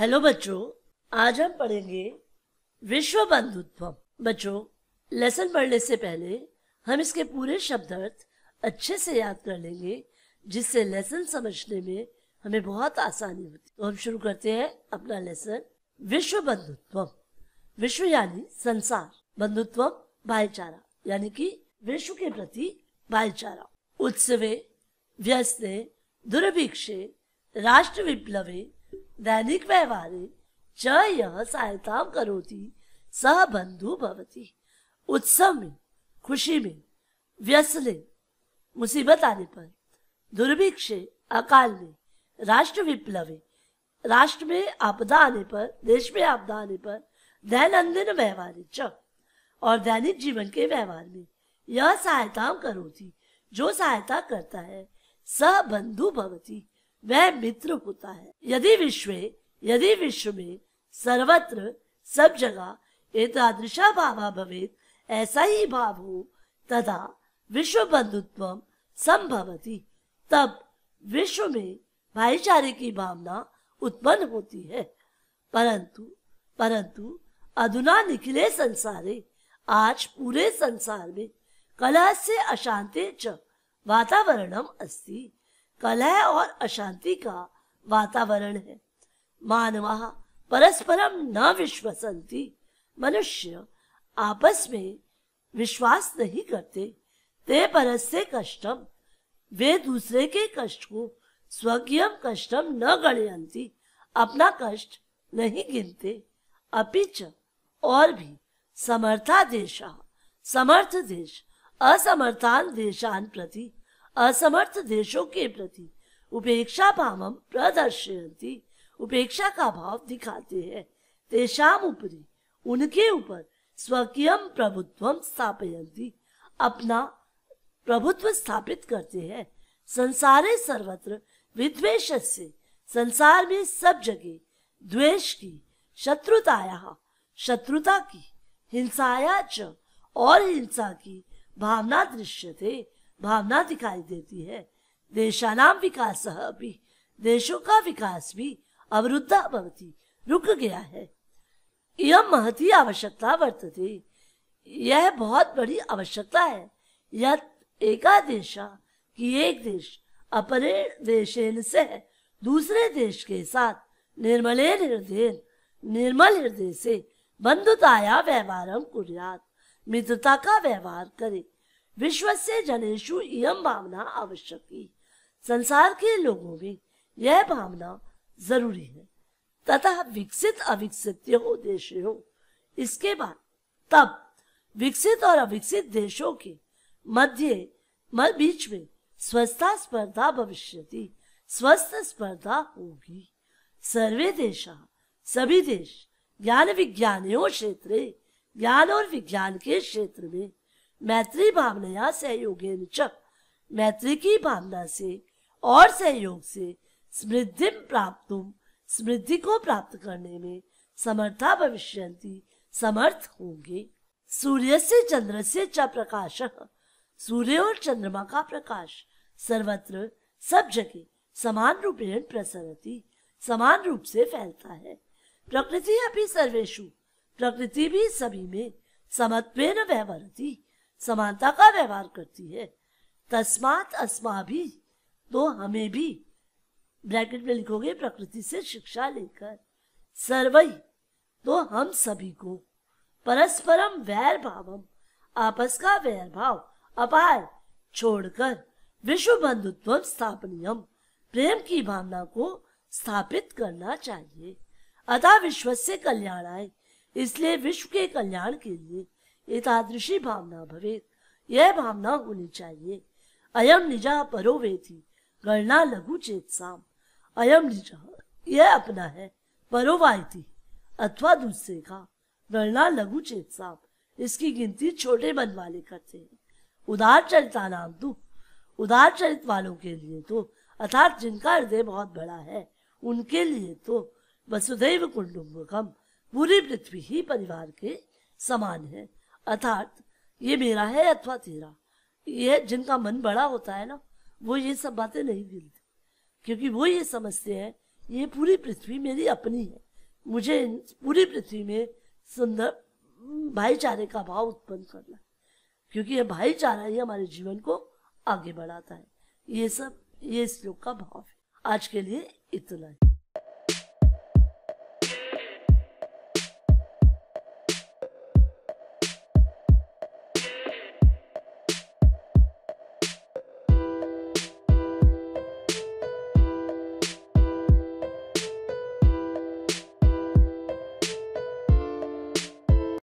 hello बच्चों आज हम पढ़ेंगे विश्व बंधुत्व बच्चों लेसन पढ़ने से पहले हम इसके पूरे शब्दार्थ अच्छे से याद कर लेंगे जिससे लेसन समझने में हमें बहुत आसानी होती तो हम शुरू करते हैं अपना लेसन विश्व बंधुत्व विश्व यानी संसार बंधुत्व भाईचारा यानी कि विश्व के प्रति भाईचारा उत्सवे व्यस्त दुर्भिक्षे राष्ट्र विप्लवे दैनिक व्यवहारे च यः सहायतां करोति सह बंधु भवति उत्सव में खुशी में व्यसले मुसीबत आने पर दुर्भिक्षे अकाल में राष्ट्र विप्लवे राष्ट्र में आपदा आने पर देश में आपदा आने पर दैनंदिन व्यवहार च और दैनिक जीवन के व्यवहार में यह सहायता करोती जो सहायता करता है सह बंधु भवती वह मित्र होता है यदि विश्व यदि विश्व में सर्वत्र सब जगह एतादृशा भावा भवेत ऐसा ही भाव हो तथा विश्व बंधुत्व संभवती तब विश्व में भाईचारे की भावना उत्पन्न होती है परंतु परंतु अधुना निकले संसारे आज पूरे संसार में कलह से अशांति च वातावरणम अस्ति कलह और अशांति का वातावरण है मानवा परस्परम न विश्वसंती मनुष्य आपस में विश्वास नहीं करते ते परस्य कष्टम वे दूसरे के कष्ट को स्वकीय कष्टम न गणयंती अपना कष्ट नहीं गिनते अपिच और भी समर्था देशा समर्थ देश असमर्थान देशान प्रति असमर्थ देशों के प्रति उपेक्षा भाव प्रदर्शयती उपेक्षा का भाव दिखाते हैं तेषाम उपरी उनके ऊपर स्वकीय प्रभुत्व स्थापयती अपना प्रभुत्व स्थापित करते हैं संसारे सर्वत्र विद्वेश से संसार में सब जगह द्वेष की शत्रुताया शत्रुता की हिंसाया च और हिंसा की भावना दृश्य थे भावना दिखाई देती है देशानाम विकास भी देशों का विकास भी अवरुद्धा भवती रुक गया है यह महती आवश्यकता वर्तते यह बहुत बड़ी आवश्यकता है यह देशा कि एक देश अपने देशेन से दूसरे देश के साथ निर्मल हृदय निर्मल हृदय से बंधुताया व्यवहार कुरियात मित्रता का व्यवहार करे विश्व से जनेशु यम भावना आवश्यक ही संसार के लोगों में यह भावना जरूरी है तथा विकसित अविकसित हो देश हो इसके बाद तब विकसित और अविकसित देशों के मध्य बीच में स्वस्था स्पर्धा भविष्य स्वस्थ स्पर्धा होगी सर्वे देशा सभी देश ज्ञान विज्ञान क्षेत्र ज्ञान और विज्ञान के क्षेत्र में मैत्री भावना या सहयोग मैत्री की भावना से और सहयोग से समृद्धि प्राप्त समृद्धि को प्राप्त करने में समर्था भविष्य समर्थ होंगे सूर्य से चंद्र से च प्रकाश सूर्य और चंद्रमा का प्रकाश सर्वत्र सब जगह समान रूपेण प्रसरती समान रूप से फैलता है प्रकृति अपनी सर्वेशु प्रकृति भी सभी में समत्वेन व्यवहारती समानता का व्यवहार करती है तस्मात अस्मा भी तो हमें भी ब्रैकेट में लिखोगे प्रकृति से शिक्षा लेकर सर्वई तो हम सभी को परस्परम वैर भावम आपस का वैर भाव अपार छोड़कर विश्व बंधुत्व स्थापनियम प्रेम की भावना को स्थापित करना चाहिए अतः विश्व से कल्याण आए इसलिए विश्व के कल्याण के लिए एतादृशी भावना भवेत यह भावना होनी चाहिए अयम निजा परो वेथी गणना लघु चेत साम अयम निजा यह अपना है परो वायती अथवा दूसरे का गणना लघु चेत साम इसकी गिनती छोटे मन वाले करते हैं उदार चरिता नाम तो उदार चरित वालों के लिए तो अर्थात जिनका हृदय बहुत बड़ा है उनके लिए तो वसुदेव कुंडुम्बकम पूरी पृथ्वी ही परिवार के समान है अर्थात ये मेरा है अथवा तेरा ये जिनका मन बड़ा होता है ना वो ये सब बातें नहीं गिनते क्योंकि वो ये समझते हैं ये पूरी पृथ्वी मेरी अपनी है मुझे पूरी पृथ्वी में सुंदर भाईचारे का भाव उत्पन्न करना है क्योंकि ये भाईचारा ही हमारे जीवन को आगे बढ़ाता है ये सब ये श्लोक का भाव है आज के लिए इतना ही